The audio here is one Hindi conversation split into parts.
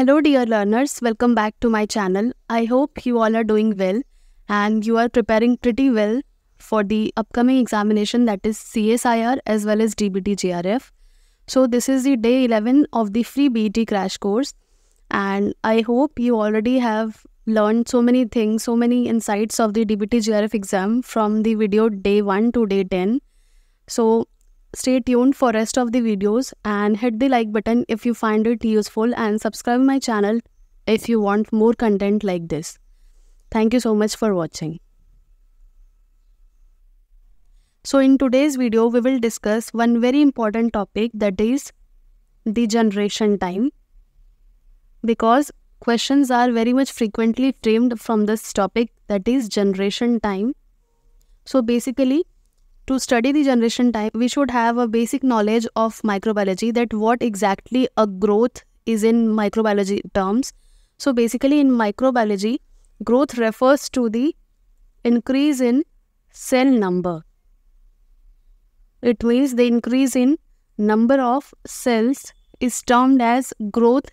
Hello, dear learners. Welcome back to my channel. I hope you all are doing well and you are preparing pretty well for the upcoming examination that is CSIR as well as DBT JRF. So, this is the day 11 of the free BET crash course, and I hope you already have learned so many things, so many insights of the DBT JRF exam from the video day 1 to day 10. So, Stay tuned for rest of the videos and hit the like button if you find it useful and subscribe my channel if you want more content like this. Thank you so much for watching. So in today's video, we will discuss one very important topic that is the generation time because questions are very much frequently framed from this topic that is generation time. So basically to study the generation time, we should have a basic knowledge of microbiology that what exactly a growth is in microbiology terms. So basically in microbiology, growth refers to the increase in cell number. It means the increase in number of cells is termed as growth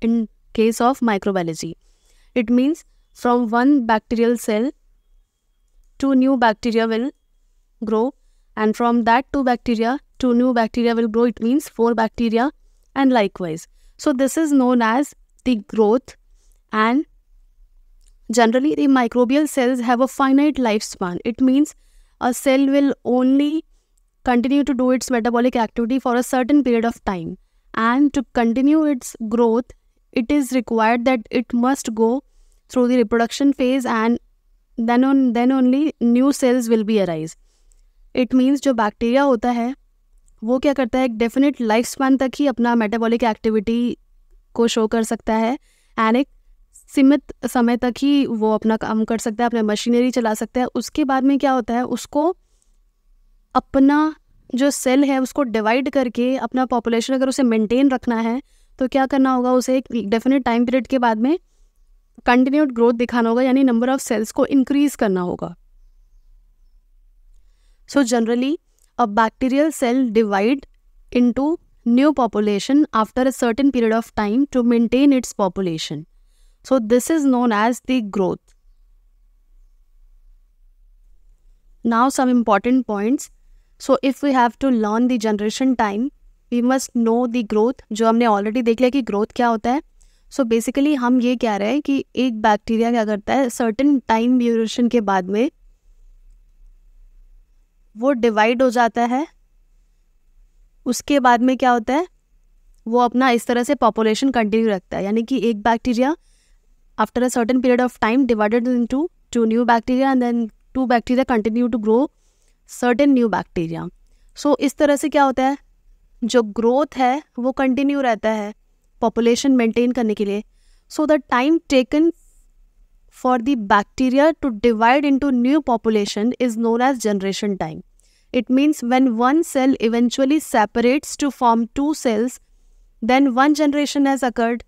in case of microbiology. It means from one bacterial cell, two new bacteria will grow and from that two bacteria, two new bacteria will grow. It means four bacteria and likewise. So this is known as the growth and generally the microbial cells have a finite lifespan. It means a cell will only continue to do its metabolic activity for a certain period of time and to continue its growth it is required that it must go through the reproduction phase and then on then only new cells will be arise it means जो बैक्टीरिया होता है वो क्या करता है एक डेफिनेट लाइफ स्पैन तक ही अपना मेटाबॉलिक एक्टिविटी को शो कर सकता है एंड एक सीमित समय तक ही वो अपना काम कर सकता है अपने मशीनरी चला सकता है उसके बाद में क्या होता है उसको अपना जो सेल है उसको डिवाइड करके अपना पॉपुलेशन अगर उसे मेंटेन रखना है तो क्या करना होगा उसे एक डेफिनेट टाइम पीरियड के बाद में कंटिन्यूड ग्रोथ दिखाना होगा यानी नंबर ऑफ सेल्स को इंक्रीज़ करना होगा so generally a bacterial cell divide into new population after a certain period of time to maintain its population so this is known as the growth now some important points so if we have to learn the generation time we must know the growth जो हमने ऑलरेडी देख लिया कि ग्रोथ क्या होता है सो बेसिकली हम ये कह रहे हैं कि एक बैक्टीरिया क्या करता है सर्टन टाइम ड्यूरेशन के बाद में वो डिवाइड हो जाता है उसके बाद में क्या होता है वो अपना इस तरह से पॉपुलेशन कंटिन्यू रखता है यानी कि एक bacteria after a certain period of time divided in to two new bacteria and then two bacteria continue to grow certain new bacteria so इस तरह से क्या होता है जो ग्रोथ है वो कंटिन्यू रहता है पॉपुलेशन मेंटेन करने के लिए so the time taken for the bacteria to divide into new population is known as generation time. It means when one cell eventually separates to form two cells, then one generation has occurred.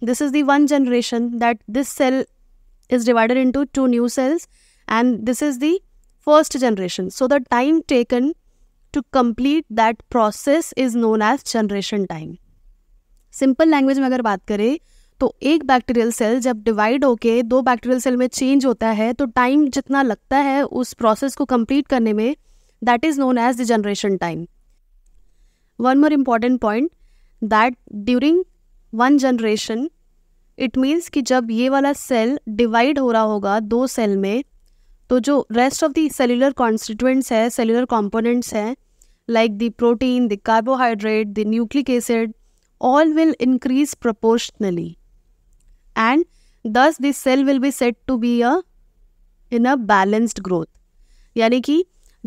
This is the one generation that this cell is divided into two new cells and this is the first generation. So the time taken to complete that process is known as generation time. Simple language, if अगर talk. तो एक बैक्टीरियल सेल जब डिवाइड होके दो बैक्टीरियल सेल में चेंज होता है तो टाइम जितना लगता है उस प्रोसेस को कंप्लीट करने में that is known as the generation time one more important point that during one generation it means कि जब ये वाला सेल डिवाइड हो रहा होगा दो सेल में तो जो rest of the cellular constituents है सेलुलर कॉम्पोनेंट्स हैं like the protein the carbohydrate the nucleic acid all will increase proportionally and thus this cell will be said to be a in a balanced growth यानी कि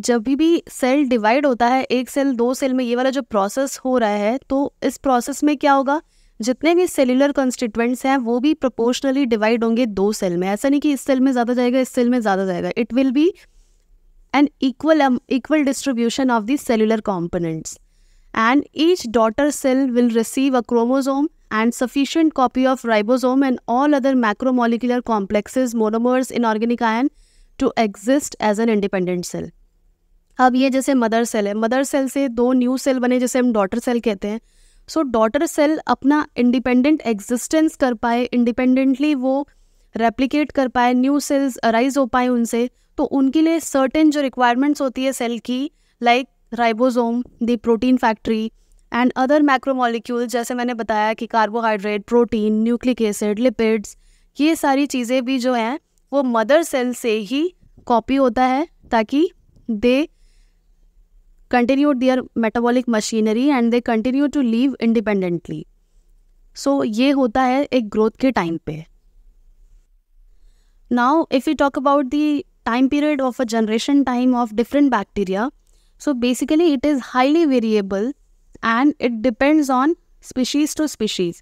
जब भी भी सेल डिवाइड होता है एक सेल दो सेल में ये वाला जो प्रोसेस हो रहा है तो इस प्रोसेस में क्या होगा जितने भी सेलुलर कंस्टिट्यूएंट्स हैं वो भी प्रोपोर्शनली डिवाइड होंगे दो सेल में ऐसा नहीं कि इस सेल में ज़्यादा जाएगा इस सेल में ज़्यादा जाएगा it will be an equal equal distribution of the cellular components and each daughter cell will receive a chromosome and sufficient copy of ribosome and all other macromolecular complexes monomers in organic ion to exist as an independent cell. अब ये जैसे मदर सेल है मदर सेल से दो न्यू सेल बने जैसे हम डॉटर सेल कहते हैं सो डॉटर सेल अपना इंडिपेंडेंट एग्जिस्टेंस कर पाए इंडिपेंडेंटली वो रेप्लिकेट कर पाए न्यू सेल्स अराइज हो पाए उनसे तो उनके लिए सर्टेन जो रिक्वायरमेंट्स होती है सेल की like ribosome the protein factory and other macromolecule जैसे मैंने बताया कि carbohydrate protein nucleic acid lipids ये सारी चीज़ें भी जो हैं वो मदर सेल से ही कॉपी होता है ताकि they continue their metabolic machinery and they continue to live independently so ये होता है एक ग्रोथ के टाइम पे now if you talk about the time period of a generation time of different bacteria so basically it is highly variable and it depends on species to species.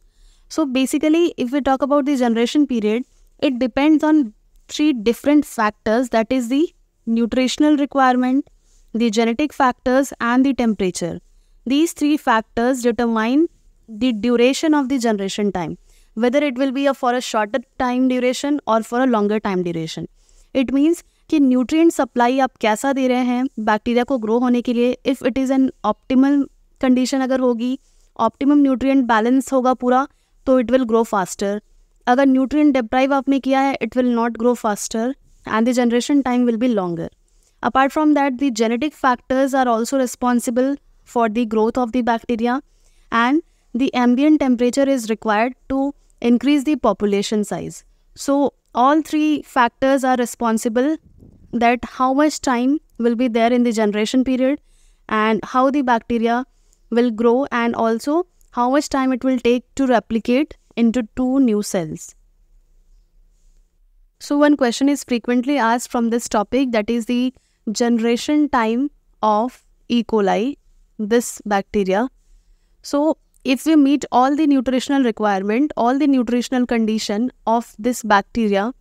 So basically, if we talk about the generation period, it depends on three different factors that is the nutritional requirement, the genetic factors and the temperature. These three factors determine the duration of the generation time, whether it will be a, for a shorter time duration or for a longer time duration. It means कि न्यूट्रिएंट सप्लाई आप कैसा दे रहे हैं बैक्टीरिया को ग्रो होने के लिए if it is an optimal condition अगर होगी ऑप्टिमम न्यूट्रिएंट बैलेंस होगा पूरा तो इट विल ग्रो फास्टर अगर न्यूट्रिएंट डिप्राइव आपने किया है it will not grow faster and the generation time will be longer apart from that the genetic factors are also responsible for the growth of the bacteria and the ambient temperature is required to increase the population size so all three factors are responsible that how much time will be there in the generation period and how the bacteria will grow and also how much time it will take to replicate into two new cells. So one question is frequently asked from this topic that is the generation time of E. coli, this bacteria. So if we meet all the nutritional requirement, all the nutritional condition of this bacteria,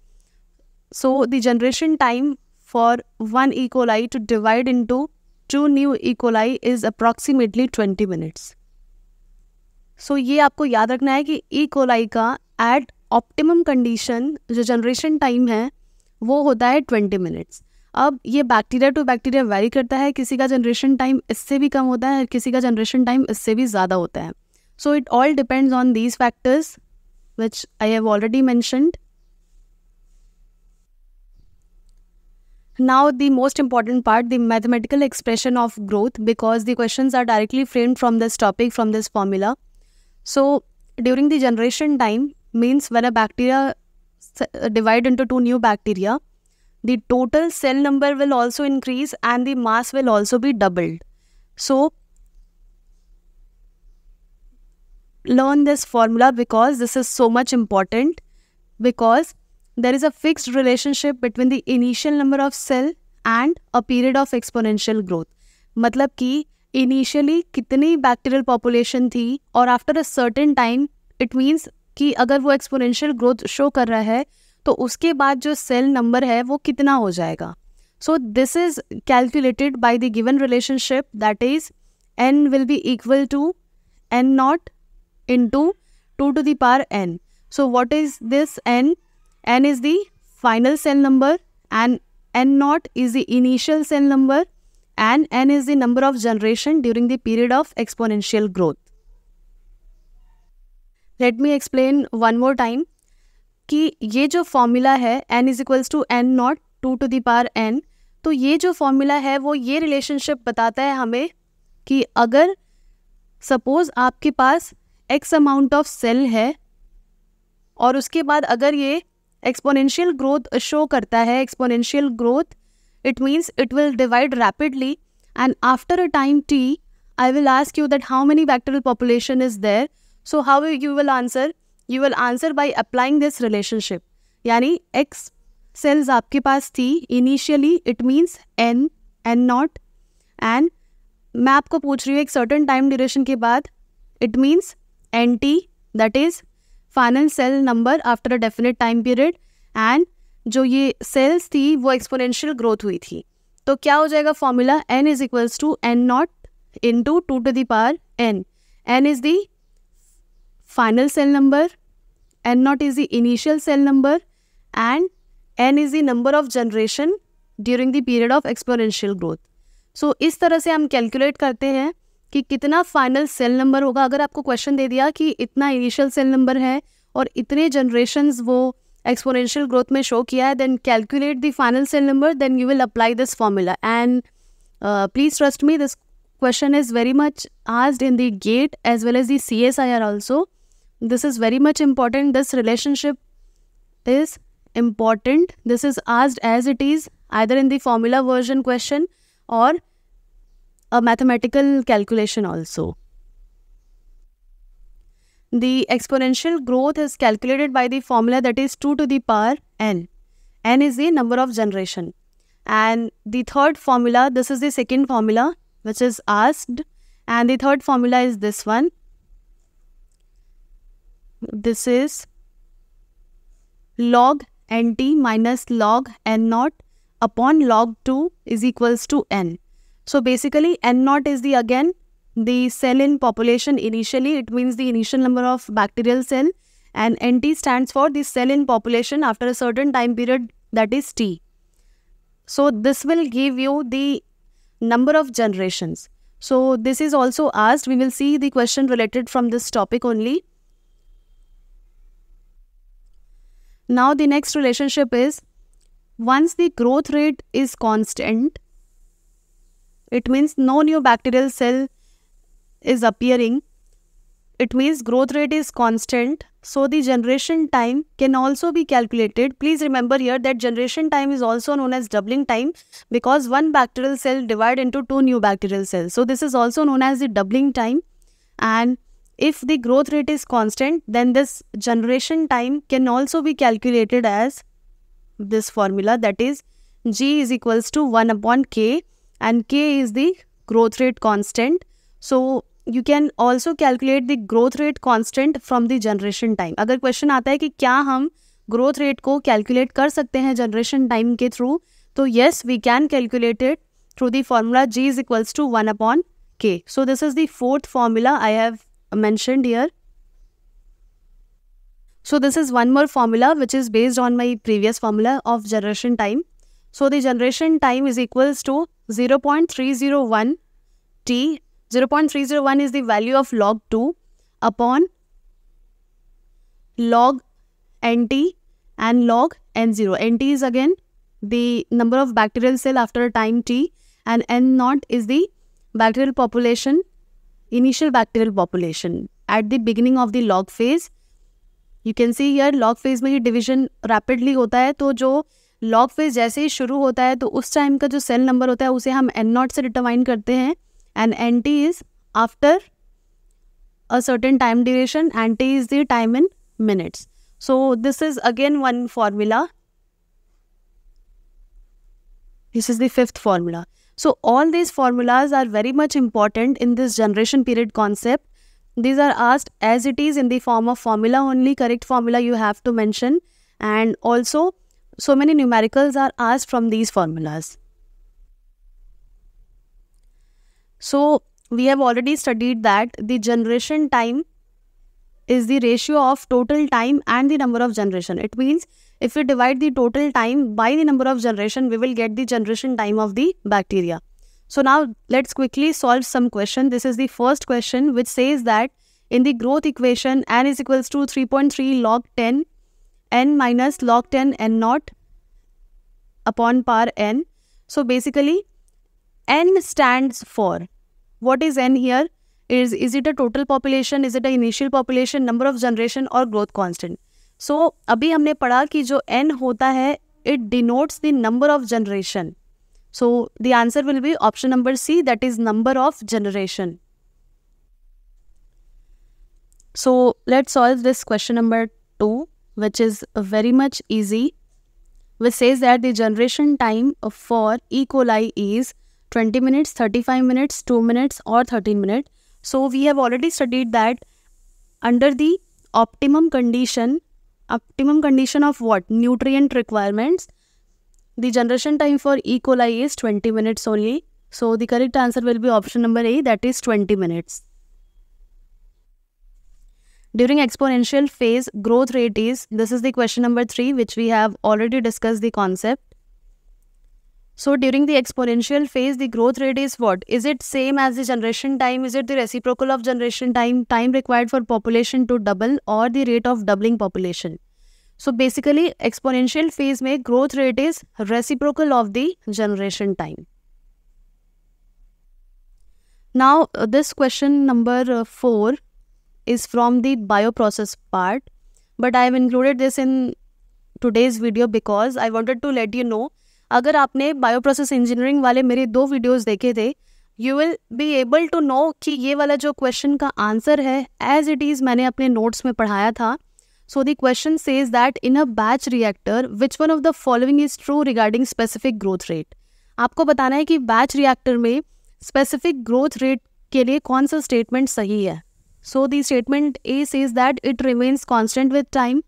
so the generation time for one E. coli to divide into two new E coli is approximately twenty minutes so ये आपको याद रखना है कि ई e. कोलाई का एट ऑप्टिमम कंडीशन जो जनरेशन टाइम है वो होता है ट्वेंटी मिनट्स अब ये बैक्टीरिया टू बैक्टीरिया वेरी करता है किसी का जनरेशन टाइम इससे भी कम होता है किसी का जनरेशन टाइम इससे भी ज़्यादा होता है so it all depends on these factors which I have already mentioned now the most important part the mathematical expression of growth because the questions are directly framed from this topic from this formula so during the generation time means when a bacteria uh, divide into two new bacteria the total cell number will also increase and the mass will also be doubled so learn this formula because this is so much important because there is a fixed relationship between the initial number of cell and a period of exponential growth मतलब कि इनिशियली कितनी बैक्टीरियल पॉपुलेशन थी और after a certain time it means कि अगर वो एक्सपोनेंशियल ग्रोथ शो कर रहा है तो उसके बाद जो सेल नंबर है वो कितना हो जाएगा so this is calculated by the given relationship that is N will be equal to N naught in to two to the power N so what is this N n is the final cell number and n naught is the initial cell number and n is the number of generation during the period of exponential growth. Let me explain one more time कि ये जो फॉर्मूला है n is equals to N naught two to the power N तो ये जो फॉर्मूला है वो ये रिलेशनशिप बताता है हमें कि अगर सपोज़ आपके पास एक्स अमाउंट ऑफ सेल है और उसके बाद अगर ये एक्सपोनेंशियल ग्रोथ शो करता है exponential growth it means it will divide rapidly and after a time T I will ask you that how many bacterial population is there so how you will answer you will answer by applying this relationship यानी एक्स सेल्स आपके पास थी initially it means N N naught and मैं आपको पूछ रही हूँ एक सर्टन टाइम ड्यूरेशन के बाद it means N T that is final cell number after a definite time period and जो ये सेल्स थी वो एक्सपोनेंशियल ग्रोथ हुई थी तो क्या हो जाएगा formula N is equals to N naught in to two to the power N N is the final cell number N naught is the initial cell number and N is the number of generation during the period of exponential growth so इस तरह से हम कैलकुलेट करते हैं कि कितना फाइनल सेल नंबर होगा अगर आपको क्वेश्चन दे दिया कि इतना इनिशियल सेल नंबर है और इतने जनरेशन वो एक्सपोनेंशियल ग्रोथ में शो किया है then calculate the final cell number then you will apply this formula and please trust me this question is very much आज in the get as well as the C S I R also this is very much important this relationship is important this is आज as it is either in the formula version question और a mathematical calculation also. The exponential growth is calculated by the formula that is 2 to the power n. n is the number of generation. And the third formula, this is the second formula which is asked. And the third formula is this one. This is log nt minus log n naught upon log 2 is equals to n. So basically N naught is the again the cell in population initially it means the initial number of bacterial cell and NT stands for the cell in population after a certain time period that is T. So this will give you the number of generations. So this is also asked we will see the question related from this topic only. Now the next relationship is once the growth rate is constant it means no new bacterial cell is appearing. It means growth rate is constant. So the generation time can also be calculated. Please remember here that generation time is also known as doubling time because one bacterial cell divide into two new bacterial cells. So this is also known as the doubling time. And if the growth rate is constant, then this generation time can also be calculated as this formula that is g is equals to 1 upon k and k is the growth rate constant. So you can also calculate the growth rate constant from the generation time. अगर question आता है कि क्या हम ग्रोथ रेट को कैलकुलेट कर सकते हैं जनरेशन टाइम के थ्रू तो yes we can calculate it through the formula G is equals to one upon K so this is the fourth formula I have mentioned here. So this is one more formula which is based on my previous formula of generation time. So the generation time is equals to 0.301 t 0.301 is the value of log 2 upon log nt and log n0 nt is again the number of bacterial cell after time t and n naught is the bacterial population initial bacterial population at the beginning of the log phase you can see here log phase में ये division rapidly होता है तो जो लॉग फेज जैसे ही शुरू होता है तो उस टाइम का जो सेल नंबर होता है उसे हम एन नॉट से डिटरमाइन करते हैं and N T is after a certain time duration N T is the time in minutes so this is again one formula this is the fifth formula so all this formulas are very much important in this generation period concept these are asked as it is in the form of formula only correct formula you have to mention and also so many numericals are asked from these formulas. So we have already studied that the generation time is the ratio of total time and the number of generation. It means if we divide the total time by the number of generation, we will get the generation time of the bacteria. So now let's quickly solve some question. This is the first question which says that in the growth equation, n is equals to 3.3 log 10 n minus log 10 n naught upon power n. So basically n stands for what is n here? Is, is it a total population? Is it an initial population? Number of generation or growth constant? So, abhi humne padha ki jo n hota hai, it denotes the number of generation. So, the answer will be option number C, that is number of generation. So, let's solve this question number 2 which is very much easy, which says that the generation time for E. coli is 20 minutes, 35 minutes, 2 minutes or 13 minutes. So we have already studied that under the optimum condition, optimum condition of what? Nutrient requirements. The generation time for E. coli is 20 minutes only. So the correct answer will be option number A that is 20 minutes. During exponential phase, growth rate is, this is the question number 3 which we have already discussed the concept. So during the exponential phase, the growth rate is what? Is it same as the generation time? Is it the reciprocal of generation time? Time required for population to double or the rate of doubling population? So basically exponential phase may growth rate is reciprocal of the generation time. Now uh, this question number uh, 4 is from the bioprocess part but I have included this in today's video because I wanted to let you know अगर आपने बायोप्रोसेस इंजीनियरिंग वाले मेरे दो वीडियोस देखे थे you will be able to know कि ये वाला जो क्वेश्चन का आंसर है एज इट इज़ मैंने अपने नोट्स में पढ़ाया था so the question says that in a batch reactor which one of the following is true regarding specific growth rate आपको बताना है कि बैच रिएक्टर में स्पेसिफिक ग्रोथ रेट के लिए कौन सा स्टेटमेंट सही है So the statement A says that it remains constant with time,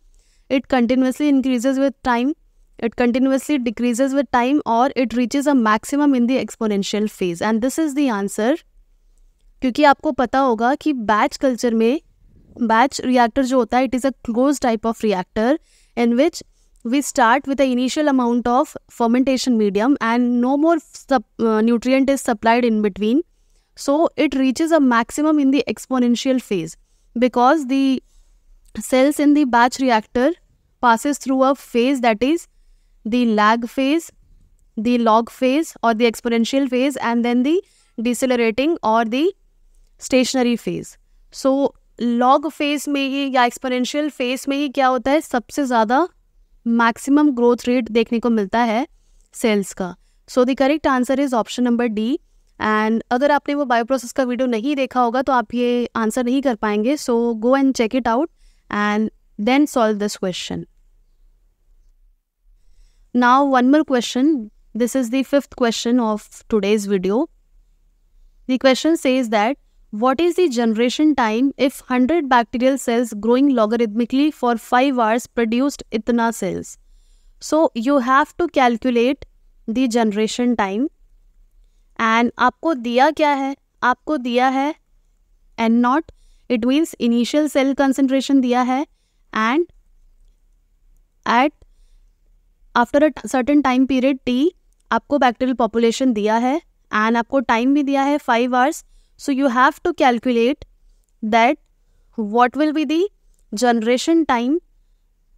it continuously increases with time, it continuously decreases with time or it reaches a maximum in the exponential phase and this is the answer क्योंकि आपको पता होगा कि बैच कल्चर में बैच रिएक्टर जो होता है it is a close type of reactor in which we start with a initial amount of fermentation medium and no more nutrient is supplied in between So it reaches a maximum in the exponential phase because the cells in the batch reactor passes through a phase that is the lag phase, the log phase or the exponential phase and then the decelerating or the stationary phase. So log phase में ही या exponential phase में ही क्या होता है सबसे ज़्यादा maximum growth rate देखने को मिलता है cells का so the correct answer is option number D and अगर आपने वो बायोप्रोसेस का वीडियो नहीं देखा होगा तो आप ये आंसर नहीं कर पाएंगे so go and check it out and then solve this question now one more question this is the fifth question of today's video the question says is that what is the generation time if hundred bacterial cells growing logarithmically for five hours produced इतना cells so you have to calculate the generation time and आपको दिया क्या है आपको दिया है N naught it means initial cell concentration दिया है and at after a certain time period T आपको बैक्टीरियल पॉपुलेशन दिया है एंड आपको टाइम भी दिया है five hours so you have to calculate that what will be the generation time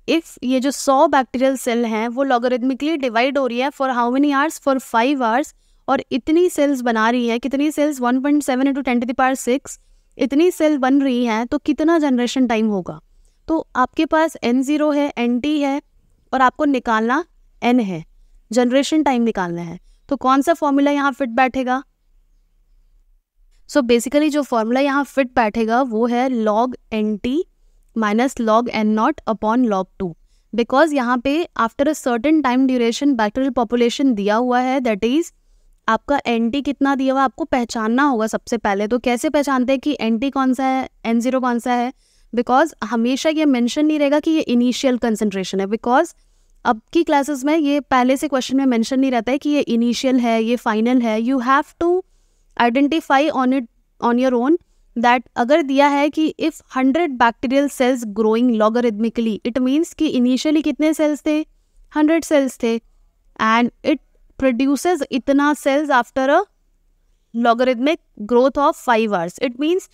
if ये जो सौ बैक्टीरियल सेल हैं वो लॉगोरिथमिकली डिवाइड हो रही है for how many hours for five hours और इतनी सेल्स बना रही है कितनी cells one point seven into ten to the power six इतनी सेल बन रही हैं तो कितना जनरेशन टाइम होगा तो आपके पास एन ज़ीरो है एन टी है और आपको निकालना एन है जनरेशन टाइम निकालना है तो कौन सा फॉर्मूला यहाँ फिट बैठेगा सो so बेसिकली जो फॉर्मूला यहाँ फिट बैठेगा वो है log N T minus log N naught upon log two because यहाँ पे after a certain time duration bacterial population दिया हुआ है दैट इज़ आपका एन टी कितना दिया हुआ आपको पहचानना होगा सबसे पहले तो कैसे पहचानते हैं कि एन टी कौन सा है एन ज़ीरो कौन सा है बिकॉज हमेशा ये मेंशन नहीं रहेगा कि ये इनिशियल कंसनट्रेशन है बिकॉज अब की क्लासेस में ये पहले से क्वेश्चन में मेंशन नहीं रहता है कि ये इनिशियल है ये फाइनल है you have to identify on it on your own that अगर दिया है कि if hundred bacterial cells growing logarithmically it means कि इनिशियली कितने सेल्स थे हंड्रेड सेल्स थे एंड इट प्रोड्यूस इतना cells after a logarithmic growth of five hours it means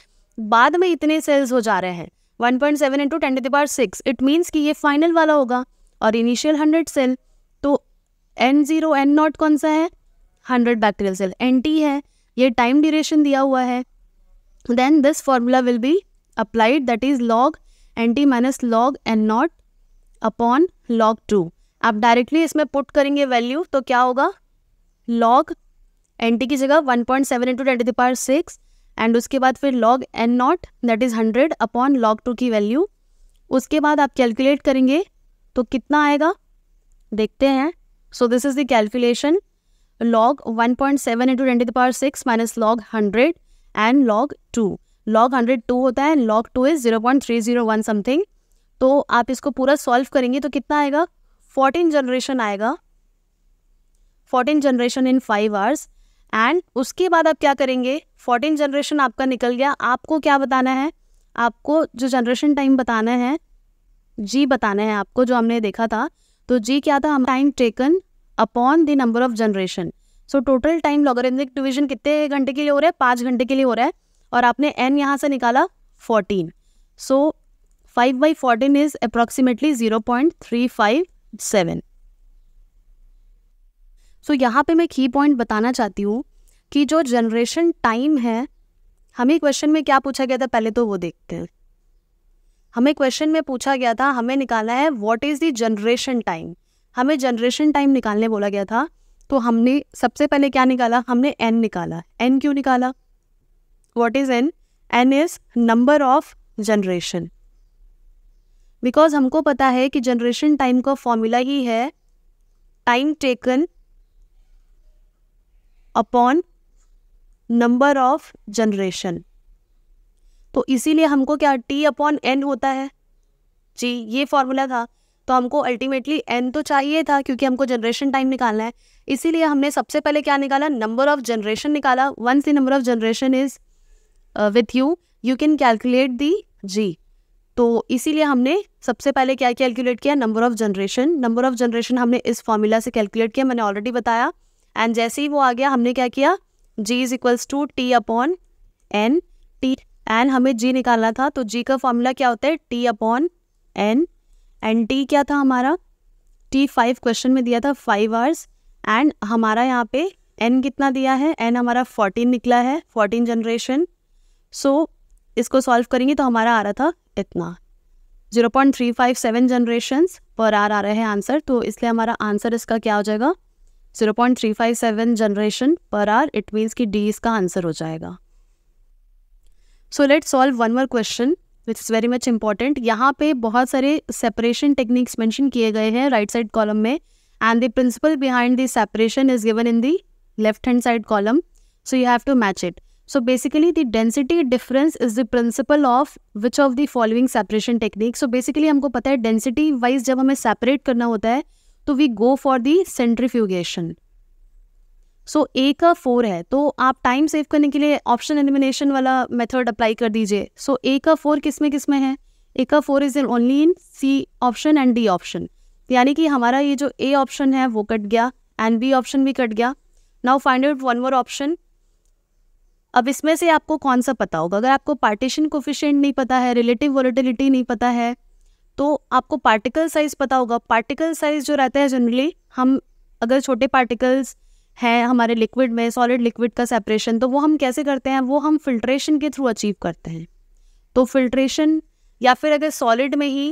बाद में इतने सेल्स हो जा रहे हैं 1.7 point seven into ten to six it means कि ये फाइनल वाला होगा और इनिशियल हंड्रेड सेल तो एन जीरो एन नॉट कौन सा है hundred bacterial cell N T है ये टाइम ड्यूरेशन दिया हुआ है then this formula will be applied that is log N T minus log N naught upon log two आप डायरेक्टली इसमें पुट करेंगे वैल्यू तो क्या होगा लॉग एन की जगह one point seven into ten to power six and उसके बाद फिर log N not that is hundred upon log two की वैल्यू उसके बाद आप कैलकुलेट करेंगे तो कितना आएगा देखते हैं so this is the calculation log one point seven into ten to power six minus log hundred and log two log hundred two होता है log two is zero point three zero one something तो आप इसको पूरा सॉल्व करेंगे तो कितना आएगा फोर्टीन जनरेशन आएगा fourteen generation in five hours and उसके बाद आप क्या करेंगे फोर्टीन जनरेशन आपका निकल गया आपको क्या बताना है आपको जो जनरेशन टाइम बताना है जी बताना है आपको जो हमने देखा था तो जी क्या था हम time taken upon the number of generation so total time logarithmic division कितने घंटे के लिए हो रहा है पाँच घंटे के लिए हो रहा है और आपने एन यहाँ से निकाला fourteen so five by fourteen is approximately zero point three five seven so यहाँ पे मैं की पॉइंट बताना चाहती हूँ कि जो जनरेशन टाइम है हमें क्वेश्चन में क्या पूछा गया था पहले तो वो देखते हैं हमें क्वेश्चन में पूछा गया था हमें निकालना है what is the generation time हमें जनरेशन टाइम निकालने बोला गया था तो हमने सबसे पहले क्या निकाला हमने एन निकाला एन क्यों निकाला what is N N is number of generation because हमको पता है कि जनरेशन टाइम का फॉर्मूला ही है time taken upon number of generation तो इसीलिए हमको क्या टी अपॉन एन होता है जी ये फॉर्मूला था तो हमको अल्टीमेटली एन तो चाहिए था क्योंकि हमको जनरेशन टाइम निकालना है इसीलिए हमने सबसे पहले क्या निकाला नंबर ऑफ जनरेशन निकाला once the number of generation is with you you can calculate the G तो इसीलिए हमने सबसे पहले क्या कैलकुलेट किया number of generation number of generation हमने इस फॉर्मूला से कैलकुलेट किया मैंने ऑलरेडी बताया एंड जैसे ही वो आ गया हमने क्या किया G is equals to T upon N T N हमें जी निकालना था तो जी का फॉर्मूला क्या होता है T upon N and T क्या था हमारा टी फाइव क्वेश्चन में दिया था फाइव आवर्स एंड हमारा यहाँ पे एन कितना दिया है एन हमारा फोर्टीन निकला है फोर्टीन जनरेशन सो इसको सॉल्व करेंगे तो हमारा आ रहा था इतना 0.357 जनरेशन पर आर आ रहे हैं आंसर तो इसलिए हमारा आंसर इसका क्या हो जाएगा 0.357 generation per hour it means कि डी इसका आंसर हो जाएगा so let solve one more question which is very much important यहाँ पे बहुत सारे सेपरेशन टेक्निक्स मैंशन किए गए हैं राइट साइड कॉलम में and the principle behind the separation is given in the left hand side column so you have to match it So basically the density difference is the principle of which of the following separation technique. So basically हमको पता है density wise जब हमें separate करना होता है तो we go for the centrifugation. सो ए का फोर है तो आप टाइम सेव करने के लिए ऑप्शन एलिमिनेशन वाला मेथड अप्लाई कर दीजिए सो ए का फोर किस में किस में है ए का four is only in C option and D option यानी कि हमारा ये जो ए ऑप्शन है वो कट गया एंड बी ऑप्शन भी कट गया now find out one more option अब इसमें से आपको कौन सा पता होगा अगर आपको पार्टीशन कोफिशेंट नहीं पता है रिलेटिव वॉलिटिलिटी नहीं पता है तो आपको पार्टिकल साइज पता होगा पार्टिकल साइज जो रहता है जनरली हम अगर छोटे पार्टिकल्स हैं हमारे लिक्विड में सॉलिड लिक्विड का सेपरेशन तो वो हम कैसे करते हैं वो हम फिल्ट्रेशन के थ्रू अचीव करते हैं तो फिल्ट्रेशन या फिर अगर सॉलिड में ही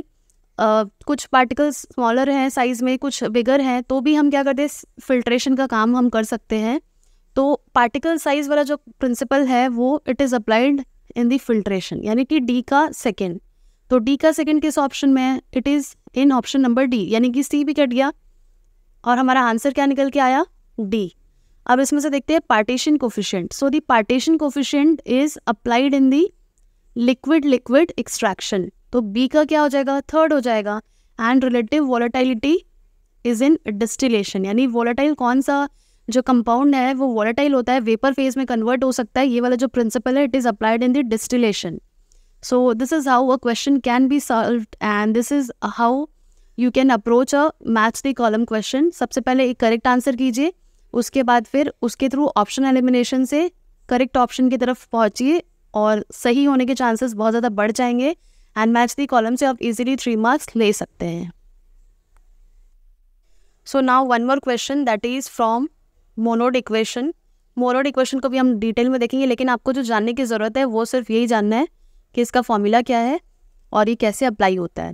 आ, कुछ पार्टिकल्स स्मॉलर हैं साइज़ में कुछ बिगर हैं तो भी हम क्या करते हैं फिल्ट्रेशन का काम हम कर सकते हैं तो पार्टिकल साइज वाला जो प्रिंसिपल है वो it is applied in the filtration यानी कि डी का सेकेंड तो डी का सेकेंड किस ऑप्शन में है it is in option number D यानी कि सी भी कट गया और हमारा आंसर क्या निकल के आया डी अब इसमें से देखते हैं partition coefficient so the partition is applied in the liquid liquid extraction तो बी का क्या हो जाएगा थर्ड हो जाएगा and relative volatility is in distillation यानी वॉलेटाइल कौन सा जो कंपाउंड है वो वॉलेटाइल होता है वेपर फेज में कन्वर्ट हो सकता है ये वाला जो प्रिंसिपल है it is applied in the distillation so this is how a question can be solve and this is how you can approach a match the column question सबसे पहले एक करेक्ट आंसर कीजिए उसके बाद फिर उसके थ्रू ऑप्शन एलिमिनेशन से करेक्ट ऑप्शन की तरफ पहुंचिए और सही होने के चांसेस बहुत ज़्यादा बढ़ जाएंगे एंड मैच दी कॉलम से आप इजीली थ्री मार्क्स ले सकते हैं so now one more question that is from Monod equation Monod equation को भी हम डिटेल में देखेंगे लेकिन आपको जो जानने की ज़रूरत है वो सिर्फ यही जानना है कि इसका फॉर्मूला क्या है और ये कैसे अप्लाई होता है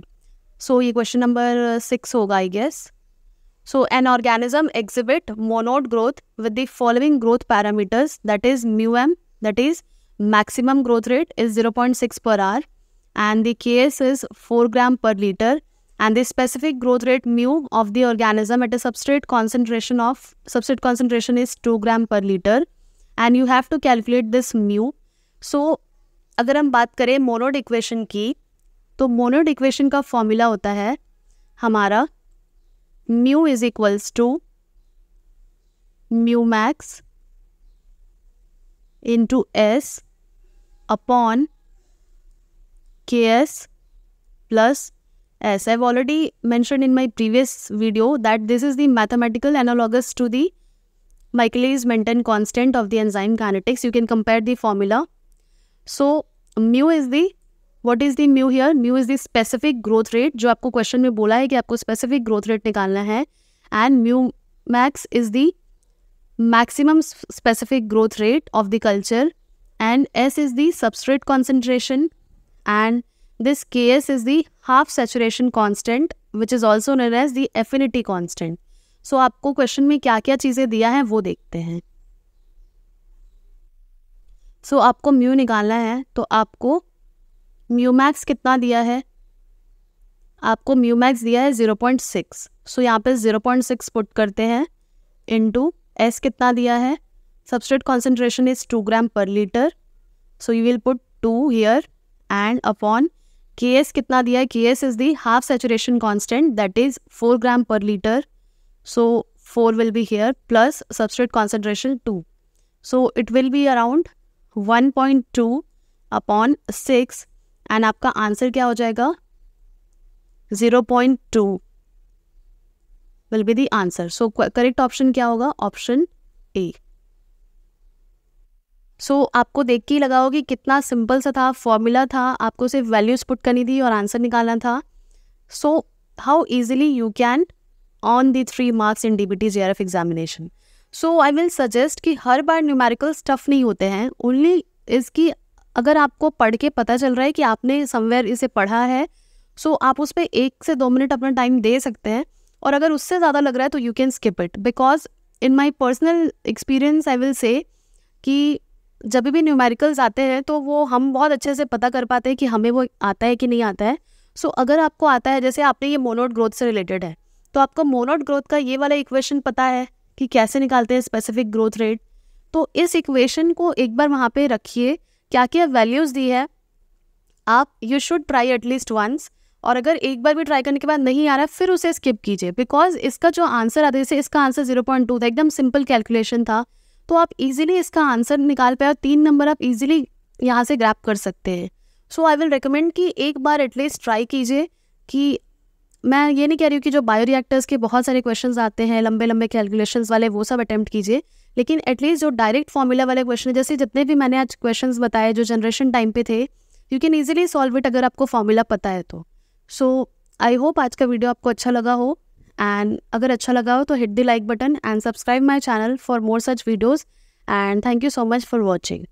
सो so, ये क्वेश्चन नंबर सिक्स होगा I guess so an organism exhibit Monod growth with the following growth parameters that is mu M that is maximum growth rate is zero point six per hour and the Ks is four gram per litre and the specific growth rate mu of the organism at a substrate concentration of substrate concentration is 2 gram per liter and you have to calculate this mu so अगर हम बात करें मोनोड इक्वेशन की तो मोनोड इक्वेशन का फॉर्मूला होता है हमारा mu is equals to mu max into S upon K S plus i I've already mentioned in my previous video that this is the mathematical analogous to the Michaelis-Menten constant of the enzyme kinetics. You can compare the formula. So, mu is the what is the mu here? Mu is the specific growth rate जो आपको question में बोला है कि आपको specific growth rate निकालना है and mu max is the maximum specific growth rate of the culture and S is the substrate concentration and this Ks is the half saturation constant which is also known as the affinity constant so आपको क्वेश्चन में क्या क्या चीज़ें दिया है वो देखते हैं सो so, आपको म्यू निकालना है तो आपको म्यू मैक्स कितना दिया है आपको म्यू मैक्स दिया है ज़ीरो पॉइंट सिक्स सो यहाँ पे ज़ीरो पॉइंट सिक्स पुट करते हैं इनटू एस कितना दिया है substrate concentration is two gram per litre so you will put two here and upon K S कितना दिया है K S is the half saturation constant that is four gram per litre so four will be here plus substrate concentration two so it will be around one point two upon six and आपका आंसर क्या हो जाएगा zero point two will be the answer so correct option क्या होगा ऑप्शन ए सो so, आपको देख के ही लगा होगा कि कितना सिंपल सा था फॉर्मूला था आपको सिर्फ वैल्यूज पुट करनी थी और आंसर निकालना था so how easily you can on the three marks in D B T J R F examination so I will suggest कि हर बार न्यूमेरिकल स्टफ नहीं होते हैं ओनली इसकी अगर आपको पढ़ के पता चल रहा है कि आपने समवेयर इसे पढ़ा है सो so आप उस पर एक से दो मिनट अपना टाइम दे सकते हैं और अगर उससे ज़्यादा लग रहा है तो you can skip it because in my personal experience I will say कि जब भी न्यूमेरिकल्स आते हैं तो वो हम बहुत अच्छे से पता कर पाते हैं कि हमें वो आता है कि नहीं आता है सो so, अगर आपको आता है जैसे आपने ये मोनोड ग्रोथ से रिलेटेड है तो आपको मोनोड ग्रोथ का ये वाला इक्वेशन पता है कि कैसे निकालते हैं स्पेसिफिक ग्रोथ रेट तो इस इक्वेशन को एक बार वहाँ पे रखिए क्या क्या वैल्यूज़ दी है आप you should try at least once और अगर एक बार भी ट्राई करने के बाद नहीं आ रहा है फिर उसे स्किप कीजिए बिकॉज इसका जो आंसर आता है जैसे इसका आंसर जीरो पॉइंट टू था एकदम सिंपल कैलकुलेशन था तो आप इजीली इसका आंसर निकाल पाए और तीन नंबर आप इजीली यहाँ से ग्रैप कर सकते हैं सो आई विल रिकमेंड कि एक बार एटलीस्ट ट्राई कीजिए कि मैं ये नहीं कह रही हूँ कि जो बायो रिएक्टर्स के बहुत सारे क्वेश्चन आते हैं लंबे लंबे कैलकुलेशन वाले वो सब अटैम्प्ट कीजिए लेकिन एटलीस्ट जो डायरेक्ट फॉर्मूला वाले क्वेश्चन जैसे जितने भी मैंने आज क्वेश्चन बताए जो जनरेशन टाइम पे थे you can easily solve it अगर आपको फॉर्मूला पता है तो सो आई होप आज का वीडियो आपको अच्छा लगा हो एंड अगर अच्छा लगा हो तो hit the like button and subscribe my channel for more such videos and thank you so much for watching